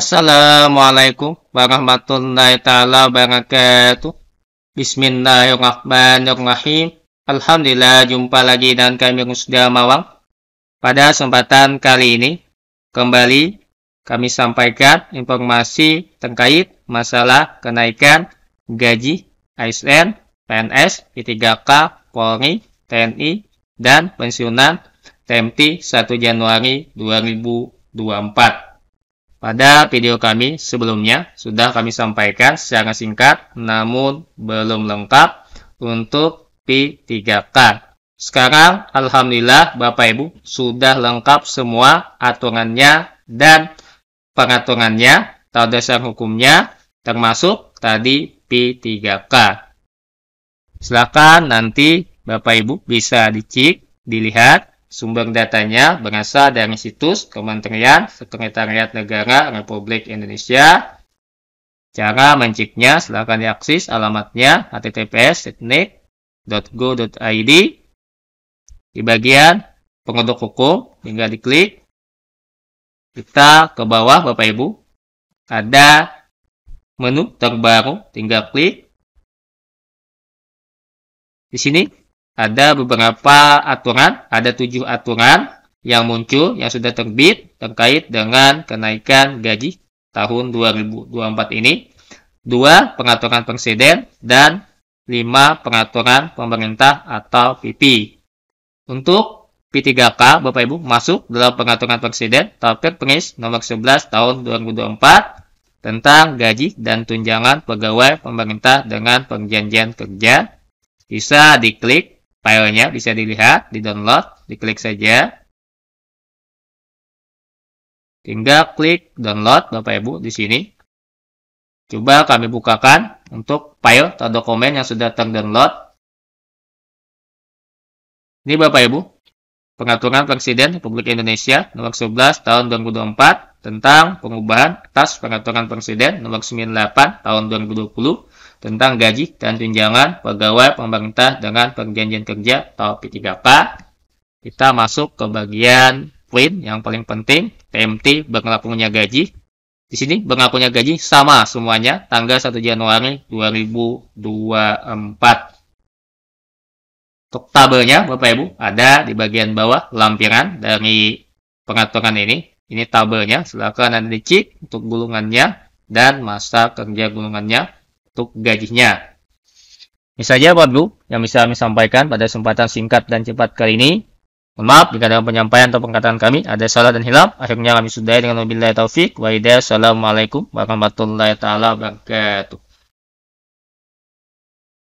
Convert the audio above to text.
Assalamualaikum warahmatullahi taala wabarakatuh. Bismillahirrahmanirrahim. Alhamdulillah jumpa lagi dengan kami sudah Mawang. Pada kesempatan kali ini kembali kami sampaikan informasi terkait masalah kenaikan gaji ASN, PNS, P3K, Polri, TNI dan pensiunan TMT 1 Januari 2024. Pada video kami sebelumnya sudah kami sampaikan secara singkat namun belum lengkap untuk P3K. Sekarang Alhamdulillah Bapak Ibu sudah lengkap semua aturannya dan pengaturannya, atau dasar hukumnya termasuk tadi P3K. Silakan nanti Bapak Ibu bisa dicek, dilihat Sumber datanya berasal dari situs Kementerian Sekretariat Negara Republik Indonesia. Cara menciknya silakan diakses alamatnya https netgoid di bagian pengetuk hukum hingga diklik kita ke bawah Bapak Ibu ada menu terbaru tinggal klik di sini ada beberapa aturan, ada tujuh aturan yang muncul yang sudah terbit terkait dengan kenaikan gaji tahun 2024 ini. Dua, pengaturan presiden dan lima, pengaturan pemerintah atau PP. Untuk P3K, Bapak Ibu, masuk dalam pengaturan presiden topik Perpres nomor 11 tahun 2024 tentang gaji dan tunjangan pegawai pemerintah dengan perjanjian kerja. Bisa diklik filenya bisa dilihat, di download, diklik saja. Tinggal klik download Bapak Ibu di sini. Coba kami bukakan untuk file atau dokumen yang sudah terdownload. Ini Bapak Ibu, Pengaturan Presiden Republik Indonesia nomor 11 tahun 2024 tentang pengubahan atas Pengaturan Presiden nomor 98 tahun 2020 tentang gaji dan tunjangan pegawai pemerintah dengan perjanjian kerja atau P3K. Kita masuk ke bagian poin yang paling penting, PMT berlakunya gaji. Di sini berlakunya gaji sama semuanya tanggal 1 Januari 2024. Untuk tabelnya Bapak Ibu ada di bagian bawah lampiran dari pengaturan ini. Ini tabelnya, silakan Anda dicek untuk gulungannya dan masa kerja gulungannya untuk gajinya. Ini saja Bapak Ibu yang bisa kami sampaikan pada kesempatan singkat dan cepat kali ini. Mohon maaf jika dalam penyampaian atau pengkataan kami ada salah dan hilaf. Akhirnya kami sudahi dengan wabillahi taufik wa hidayah. Assalamualaikum warahmatullahi wabarakatuh.